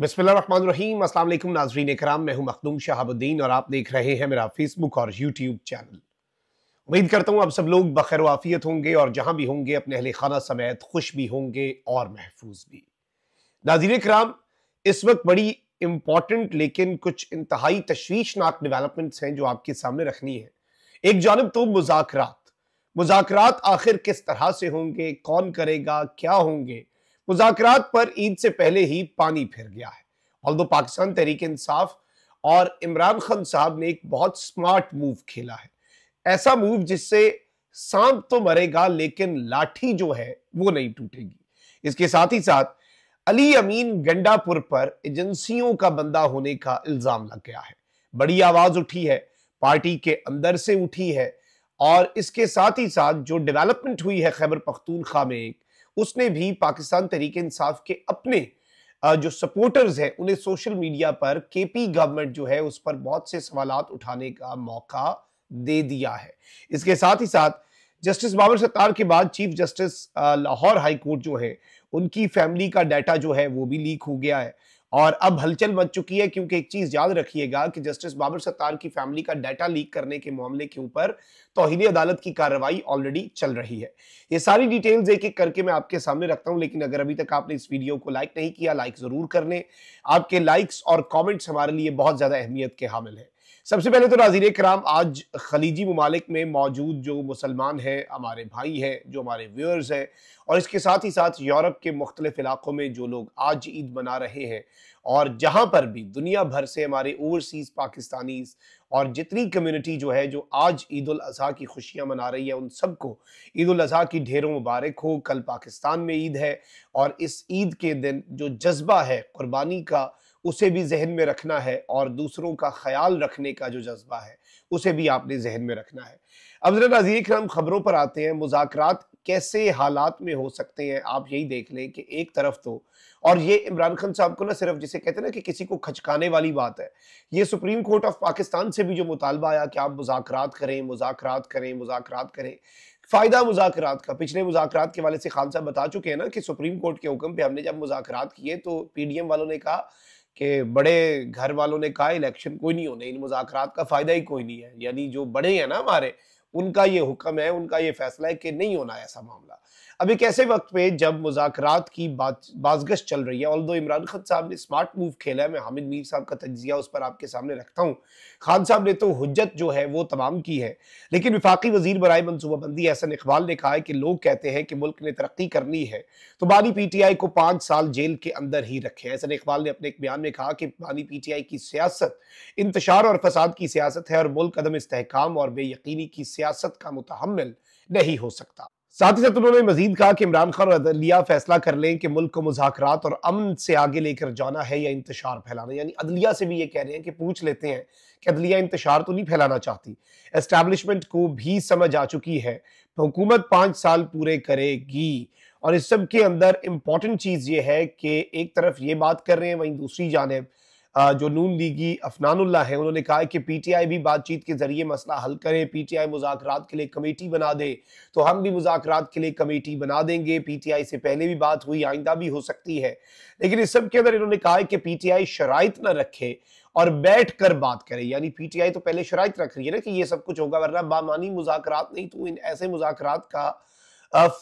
बसमीम असल नाजरीन कराम मैं हूं मखदूम शहाबुद्दीन और आप देख रहे हैं मेरा फेसबुक और यूट्यूब चैनल उम्मीद करता हूं आप सब लोग बखैर वाफियत होंगे और जहां भी होंगे अपने अहल खाना समेत खुश भी होंगे और महफूज भी नाजीन कराम इस वक्त बड़ी इम्पॉर्टेंट लेकिन कुछ इंतहाई तशवीशनाक डिवेलपमेंट्स हैं जो आपके सामने रखनी है एक जानब तो मुजाकरात मुजाकरात आखिर किस तरह से होंगे कौन करेगा क्या होंगे मुजात पर ईद से पहले ही पानी फिर गया है ऑल पाकिस्तान तहरीक इंसाफ और इमरान खान साहब ने एक बहुत स्मार्ट मूव खेला है ऐसा मूव जिससे सांप तो मरेगा लेकिन लाठी जो है वो नहीं टूटेगी इसके साथ ही साथ अली अमीन गंडापुर पर एजेंसियों का बंदा होने का इल्जाम लग गया है बड़ी आवाज उठी है पार्टी के अंदर से उठी है और इसके साथ ही साथ जो डेवलपमेंट हुई है खैबर पख्तूनखा में एक उसने भी पाकिस्तान तरीके इंसाफ के अपने जो सपोर्टर्स हैं उन्हें सोशल मीडिया पर केपी गवर्नमेंट जो है उस पर बहुत से सवाल उठाने का मौका दे दिया है इसके साथ ही साथ जस्टिस बाबर सत्तार के बाद chief justice Lahore high court जो है उनकी फैमिली का डाटा जो है वो भी लीक हो गया है और अब हलचल मच चुकी है क्योंकि एक चीज याद रखिएगा कि जस्टिस बाबर सत्तार की फैमिली का डाटा लीक करने के मामले के ऊपर तोहनी अदालत की कार्रवाई ऑलरेडी चल रही है ये सारी डिटेल्स एक एक करके मैं आपके सामने रखता हूं लेकिन अगर अभी तक आपने इस वीडियो को लाइक नहीं किया लाइक जरूर कर लें आपके लाइक्स और कॉमेंट्स हमारे लिए बहुत ज्यादा अहमियत के हामिल है सबसे पहले तो नाजीर कराम आज खलीजी ममालिक में मौजूद जो मुसलमान हैं हमारे भाई हैं जो हमारे व्यूअर्स हैं और इसके साथ ही साथ यूरोप के मुख्तलिफ इलाक़ों में जो लोग आज ईद मना रहे हैं और जहाँ पर भी दुनिया भर से हमारे ओवरसीज़ पाकिस्तानीज़ और जितनी कम्युनिटी जो है जो आज ईद उल अजहा की खुशियाँ मना रही है उन सबको ईद उल अजहा की ढेरों मुबारक हो कल पाकिस्तान में ईद है और इस ईद के दिन जो जज्बा है क़ुरबानी का उसे भी जहन में रखना है और दूसरों का ख्याल रखने का जो जज्बा है उसे भी आपने जहन में रखना है अब जरा नजीर खान खबरों पर आते हैं मुजाकर कैसे हालात में हो सकते हैं आप यही देख लें कि एक तरफ तो और ये इमरान खान साहब को ना सिर्फ जिसे कहते हैं ना कि किसी को खचकाने वाली बात है ये सुप्रीम कोर्ट ऑफ पाकिस्तान से भी जो मुतालबा आया कि आप मुजाकर करें मुजाकर करें मुजाकर करें फ़ायदा मुजाकर का पिछले मुजाकर के वाले से खान साहब बता चुके हैं ना कि सुप्रीम कोर्ट के हुक्म पे हमने जब मुजाकर किए तो पीडीएम वालों ने कहा कि बड़े घर वालों ने कहा इलेक्शन कोई नहीं होने इन मुजाकरात का फ़ायदा ही कोई नहीं है यानी जो बड़े हैं ना हमारे उनका ये हुक्म है उनका ये फैसला है कि नहीं होना ऐसा मामला अब एक ऐसे वक्त पे जब मुजात की बात बाजगश चल रही है ऑल इमरान खान साहब ने स्मार्ट मूव खेला है मैं हामिद मीर साहब का तजिया उस पर आपके सामने रखता हूँ खान साहब ने तो हजत जो है वो तमाम की है लेकिन विफाकी वजीर बरए मनसूबाबंदी एहसन इकबाल ने कहा है कि लोग कहते हैं कि मुल्क ने तरक्की करनी है तो बानी पी टी आई को पाँच साल जेल के अंदर ही रखे एहसन इकबाल ने अपने एक बयान में कहा कि बानी पी टी आई की सियासत इंतशार और फसाद की सियासत है और मुल्क अदम इसकाम और बेयकनी की सियासत का मुतहमल नहीं हो सकता साथ ही साथ उन्होंने मजीद कहा कि इमरान खान और अदलिया फैसला कर लें कि मुल्क को मुजाकर और अमन से आगे लेकर जाना है या इंतजार फैलाना यानी अदलिया से भी ये कह रहे हैं कि पूछ लेते हैं कि अदलिया इंतजार तो नहीं फैलाना चाहती एस्टेब्लिशमेंट को भी समझ आ चुकी है तो हुकूमत पाँच साल पूरे करेगी और इस सब के अंदर इम्पॉर्टेंट चीज़ ये है कि एक तरफ ये बात कर रहे हैं वहीं दूसरी जानब जो नून लीगी अफनानुल्ला है उन्होंने कहा कि पीटीआई भी बातचीत के जरिए मसला हल करे पीटीआई मुजाकरात के लिए कमेटी बना दे तो हम भी मुजाकरात के लिए कमेटी बना देंगे पीटीआई से पहले भी बात हुई आइंदा भी हो सकती है लेकिन इस सब के अंदर इन्होंने कहा कि पीटीआई शराइत न रखे और बैठ कर बात करे यानी पीटीआई तो पहले शराइ रख रही है ना कि ये सब कुछ होगा वरना बामानी मुजाकर नहीं तो इन ऐसे मुजाकर का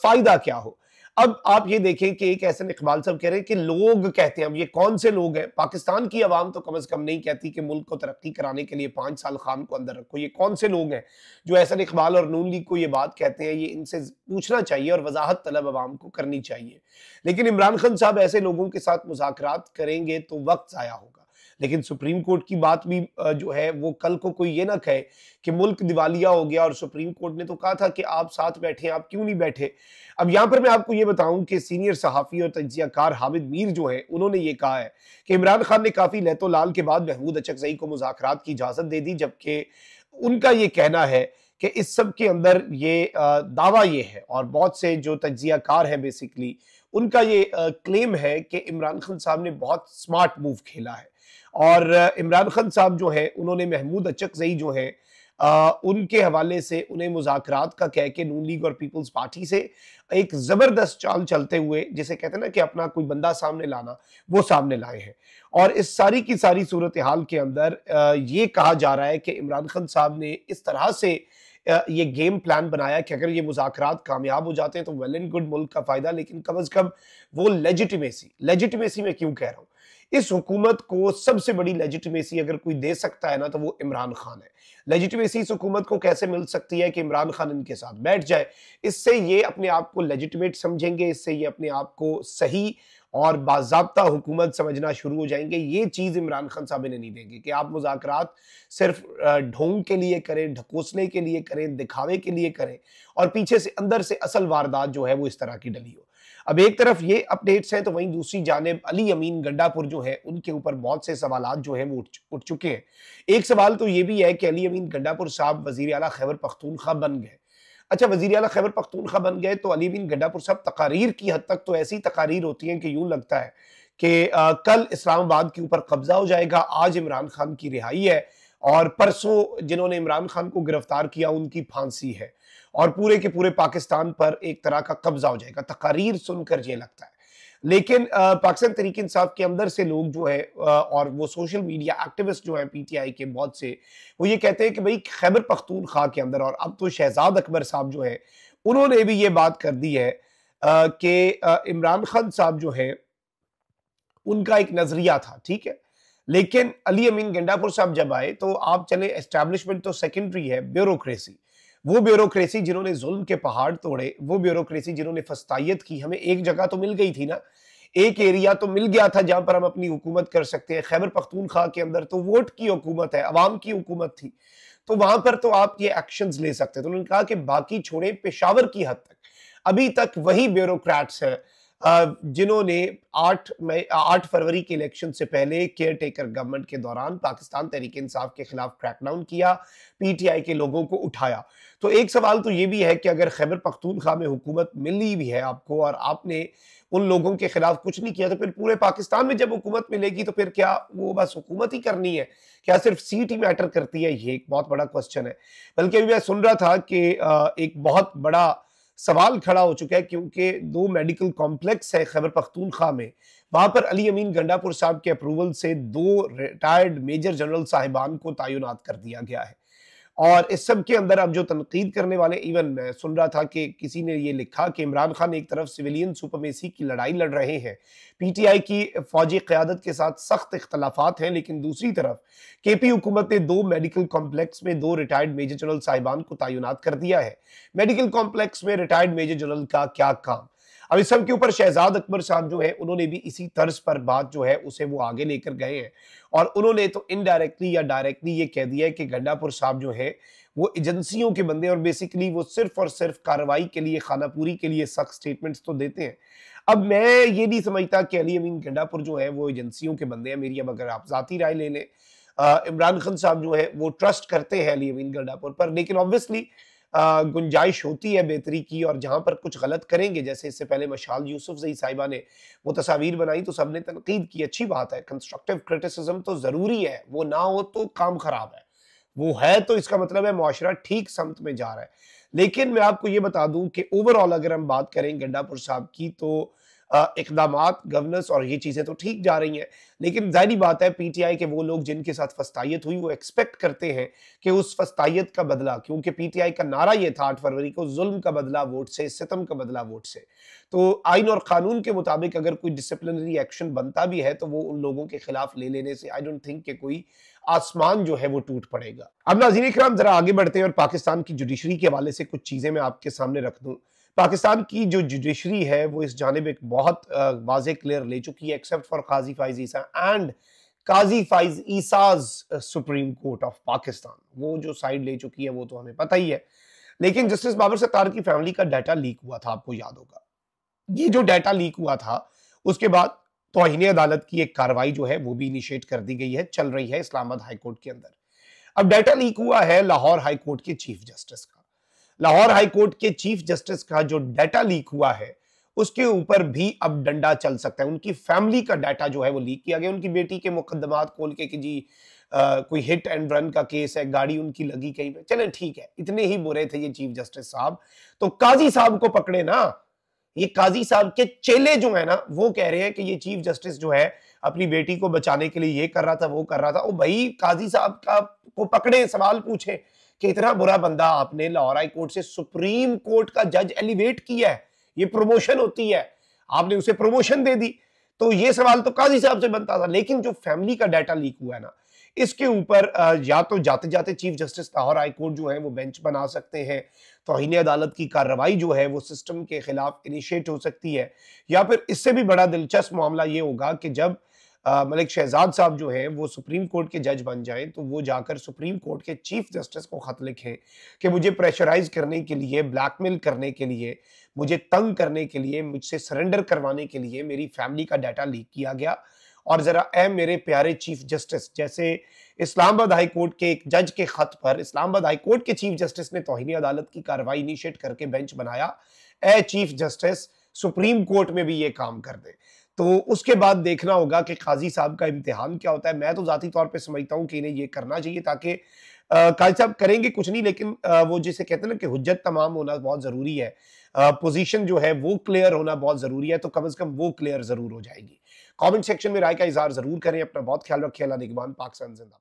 फायदा क्या हो अब आप ये देखें कि एक ऐसे इकबाल साहब कह रहे हैं कि लोग कहते हैं अब ये कौन से लोग हैं पाकिस्तान की आवाम तो कम अज कम नहीं कहती कि मुल्क को तरक्की कराने के लिए पाँच साल खान को अंदर रखो ये कौन से लोग हैं जो ऐसा इकबाल और नून लीग को ये बात कहते हैं ये इनसे पूछना चाहिए और वजाहत तलब आवाम को करनी चाहिए लेकिन इमरान खान साहब ऐसे लोगों के साथ मुजाकर करेंगे तो वक्त ज़ाया होगा लेकिन सुप्रीम कोर्ट की बात भी जो है वो कल को कोई ये ना कहे कि मुल्क दिवालिया हो गया और सुप्रीम कोर्ट ने तो कहा था कि आप साथ बैठे आप क्यों नहीं बैठे अब यहां पर मैं आपको ये बताऊं कि सीनियर सहाफ़ी और तजियाकार हामिद मीर जो है उन्होंने ये कहा है कि इमरान खान ने काफ़ी लहतो लाल के बाद महमूद अचकजई को मुजाकर की इजाज़त दे दी जबकि उनका ये कहना है कि इस सब के अंदर ये दावा ये है और बहुत से जो तजियाकार हैं बेसिकली उनका ये क्लेम है कि इमरान खान साहब ने बहुत स्मार्ट मूव खेला है और इमरान खान साहब जो हैं उन्होंने महमूद अचक जई जो हैं उनके हवाले से उन्हें मुजाकर का कह के नून लीग और पीपल्स पार्टी से एक ज़बरदस्त चाल चलते हुए जिसे कहते हैं ना कि अपना कोई बंदा सामने लाना वो सामने लाए हैं और इस सारी की सारी सूरत हाल के अंदर ये कहा जा रहा है कि इमरान खान साहब ने इस तरह से ये गेम प्लान बनाया कि अगर ये मुजाकर कामयाब हो जाते हैं तो वेल एंड गुड मुल्क का फ़ायदा लेकिन कम अज़ कम वो लेजिटमेसी लेजिटमेसी में क्यों कह रहा हूँ इस हुकूमत को सबसे बड़ी लेजिटमेसी अगर कोई दे सकता है ना तो वो इमरान खान है लेजिटमेसी इस हुकूमत को कैसे मिल सकती है कि इमरान खान इनके साथ बैठ जाए इससे ये अपने आप को लेजिटमेट समझेंगे इससे ये अपने आप को सही और बाबा हुकूमत समझना शुरू हो जाएंगे ये चीज़ इमरान खान साहब इन्हें नहीं देंगे कि आप मुजाकर सिर्फ ढोंग के लिए करें ढकोसने के लिए करें दिखावे के लिए करें और पीछे से अंदर से असल वारदात जो है वो इस तरह की डली हो अब एक तरफ ये अपडेट्स हैं तो वहीं दूसरी जानब अली अमीन गंडापुर जो है उनके ऊपर बहुत से सवाल जो है वो उठ, उठ चुके हैं एक सवाल तो ये भी है कि अली अमीन गंडापुर साहब वजीर अला खैबर पख्तूनखा बन गए अच्छा वजीर अला खैबर पख्तूनखा बन गए तो अली अमीन गंडापुर साहब तकारीर की हद तक तो ऐसी तकारीर होती हैं कि यूं लगता है कि कल इस्लामाबाद के ऊपर कब्जा हो जाएगा आज इमरान खान की रिहाई है और परसों जिन्होंने इमरान खान को गिरफ्तार किया उनकी फांसी है और पूरे के पूरे पाकिस्तान पर एक तरह का कब्जा हो जाएगा तकारीर सुनकर ये लगता है लेकिन पाकिस्तान तरीके इंसाफ के अंदर से लोग जो है आ, और वो सोशल मीडिया एक्टिविस्ट जो है पीटीआई के बहुत से वो ये कहते हैं कि भाई खैबर पख्तूनख्वा के अंदर और अब तो शहजाद अकबर साहब जो है उन्होंने भी ये बात कर दी है कि इमरान खान साहब जो है उनका एक नज़रिया था ठीक है लेकिन अली अमीन गेंडापुर साहब जब आए तो आप चले एस्टेब्लिशमेंट तो सेकेंडरी है ब्यूरोक्रेसी वो ब्यूरोक्रेसी जिन्होंने जुल्म के पहाड़ तोड़े वो ब्यूरोक्रेसी जिन्होंने फस्तायत की हमें एक जगह तो मिल गई थी ना एक एरिया तो मिल गया था जहां पर हम अपनी हुकूमत कर सकते हैं खैबर पख्तूनखा के अंदर तो वोट की हुकूमत है अवाम की हुकूमत थी तो वहां पर तो आप ये एक्शन ले सकते तो उन्होंने कहा कि बाकी छोड़े पेशावर की हद तक अभी तक वही ब्यूरोक्रेट्स हैं जिन्होंने आठ मई आठ फरवरी के इलेक्शन से पहले केयर टेकर गवर्नमेंट के दौरान पाकिस्तान तहरीक इंसाफ के खिलाफ क्रैकडाउन किया पीटीआई के लोगों को उठाया तो एक सवाल तो ये भी है कि अगर खैबर पख्तूनख्वा में हुकूमत मिली भी है आपको और आपने उन लोगों के खिलाफ कुछ नहीं किया तो फिर पूरे पाकिस्तान में जब हुकूमत मिलेगी तो फिर क्या वो बस हुकूमत ही करनी है क्या सिर्फ सीट ही मैटर करती है ये एक बहुत बड़ा क्वेश्चन है बल्कि अभी मैं सुन रहा था कि एक बहुत बड़ा सवाल खड़ा हो चुका है क्योंकि दो मेडिकल कॉम्प्लेक्स है खैबर पख्तूनख्वा में वहां पर अली अमीन गंडापुर साहब के अप्रूवल से दो रिटायर्ड मेजर जनरल साहिबान को तैनात कर दिया गया है और इस सब के अंदर अब जो तनकीद करने वाले इवन मैं सुन रहा था कि किसी ने ये लिखा कि इमरान खान एक तरफ सिविलियन सुपमेसी की लड़ाई लड़ रहे हैं पीटीआई की फौजी क्यादत के साथ सख्त इख्तलाफात हैं लेकिन दूसरी तरफ के पी हुकूमत ने दो मेडिकल कॉम्प्लेक्स में दो रिटायर्ड मेजर जनरल साहिबान को तैनात कर दिया है मेडिकल कॉम्प्लेक्स में रिटायर्ड मेजर जनरल का क्या काम अब इस सब के ऊपर शहजाद अकबर साहब जो है उन्होंने भी इसी तर्ज पर बात जो है उसे वो आगे लेकर गए हैं और उन्होंने तो इनडायरेक्टली या डायरेक्टली ये कह दिया है कि गंडापुर साहब जो है वो एजेंसियों के बंदे और बेसिकली वो सिर्फ और सिर्फ कार्रवाई के लिए खानापूरी के लिए सख्त स्टेटमेंट्स तो देते हैं अब मैं ये नहीं समझता कि अली अमीन गंडापुर जो है वो एजेंसियों के बंदे हैं मेरी अब अगर आप ज़ाती राय ले लें इमरान खान साहब जो है वो ट्रस्ट करते हैं अली अमीन गंडापुर पर लेकिन ऑब्वियसली गुंजाइश होती है बेहतरी की और जहाँ पर कुछ गलत करेंगे जैसे इससे पहले मशाल यूसुफ जई साहिबा ने वो तस्वीर बनाई तो सबने तनकीद की अच्छी बात है कंस्ट्रक्टिव क्रिटिसिज्म तो ज़रूरी है वो ना हो तो काम ख़राब है वो है तो इसका मतलब है माशरा ठीक समत में जा रहा है लेकिन मैं आपको ये बता दूं कि ओवरऑल अगर हम बात करें गंडापुर साहब की तो इकदाम गवर्नेंस और ये चीज़ें तो ठीक जा रही हैं लेकिन जाहरी बात है पी टी आई के वो लोग जिनके साथ फस्ताइत हुई वो एक्सपेक्ट करते हैं कि उस फस्ताइत का बदला क्योंकि पी टी आई का नारा ये था आठ फरवरी को जुल्म का बदला वोट से सितम का बदला वोट से तो आइन और कानून के मुताबिक अगर कोई डिसिप्लिनरी एक्शन बनता भी है तो वो उन लोगों के खिलाफ ले लेने से आई डोंट थिंक के कोई आसमान जो है वो टूट पड़ेगा अब नाजीन कराम जरा आगे बढ़ते हैं और पाकिस्तान की जुडिशरी के हवाले से कुछ चीज़ें मैं आपके सामने रख दूँ पाकिस्तान की जो जुडिशरी है वो इस जानब एक बहुत वाज क्लियर ले चुकी है except for Qazi Faez Isa and Qazi Faez Isa's supreme court of Pakistan वो जो साइड ले चुकी है वो तो हमें पता ही है लेकिन जस्टिस बाबर सत्तार की फैमिली का डाटा लीक हुआ था आपको याद होगा ये जो डाटा लीक हुआ था उसके बाद तोहिन अदालत की एक कार्रवाई जो है वो भी इनिशिएट कर दी गई है चल रही है इस्लामाबाद हाईकोर्ट के अंदर अब डाटा लीक हुआ है लाहौर हाईकोर्ट के चीफ जस्टिस का लाहौर हाई कोर्ट के चीफ जस्टिस का जो डाटा लीक हुआ है उसके ऊपर भी अब डंडा चल सकता है उनकी फैमिली का डाटा जो है वो लीक किया गया उनकी बेटी के मुकदमात खोल के कि जी आ, कोई हिट एंड रन का केस है गाड़ी उनकी लगी कहीं पे चले ठीक है इतने ही बुरे थे ये चीफ जस्टिस साहब तो काजी साहब को पकड़े ना ये काजी साहब के चेले जो है ना वो कह रहे हैं कि ये चीफ जस्टिस जो है अपनी बेटी को बचाने के लिए ये कर रहा था वो कर रहा था ओ भाई काजी साहब का को पकड़े सवाल पूछे कि इतना बुरा बंदा आपने लाहौर हाई कोर्ट से सुप्रीम कोर्ट का जज एलिवेट किया है ये प्रमोशन होती है आपने उसे प्रमोशन दे दी तो ये सवाल तो काजी साहब से बनता था लेकिन जो फैमिली का डाटा लीक हुआ है ना इसके ऊपर या तो जाते जाते chief justice Lahore high court जो है वो बेंच बना सकते हैं तो तोहन अदालत की कार्रवाई जो है वो सिस्टम के खिलाफ इनिशिएट हो सकती है या फिर इससे भी बड़ा दिलचस्प मामला ये होगा कि जब मलिक शहजाद साहब जो हैं वो सुप्रीम कोर्ट के जज बन जाएं तो वो जाकर सुप्रीम कोर्ट के चीफ जस्टिस को ख़त लिखें कि मुझे प्रेशराइज करने के लिए ब्लैकमेल करने के लिए मुझे तंग करने के लिए मुझसे सरेंडर करवाने के लिए मेरी फैमिली का डाटा लीक किया गया और ज़रा ए मेरे प्यारे चीफ जस्टिस जैसे इस्लामाबाद हाई कोर्ट के एक जज के ख़त पर इस्लामाबाद हाई कोर्ट के चीफ जस्टिस ने तोहनी अदालत की कार्रवाई इनिशिएट करके बेंच बनाया ए चीफ जस्टिस सुप्रीम कोर्ट में भी ये काम कर दे तो उसके बाद देखना होगा कि खाजी साहब का इम्तहान क्या होता है मैं तो ज़ाती तौर पर समझता हूँ कि इन्हें ये करना चाहिए ताकि काजी साहब करेंगे कुछ नहीं लेकिन आ, वो जिसे कहते हैं ना कि हजत तमाम होना बहुत ज़रूरी है पोजीशन जो है वो क्लियर होना बहुत ज़रूरी है तो कम अज़ कम वो क्लियर ज़रूर हो जाएगी कॉमेंट सेक्शन में राय का इजहार ज़रूर करें अपना बहुत ख्याल रखें अल्लाह निगमान पाकिस्तान जिंदाबाद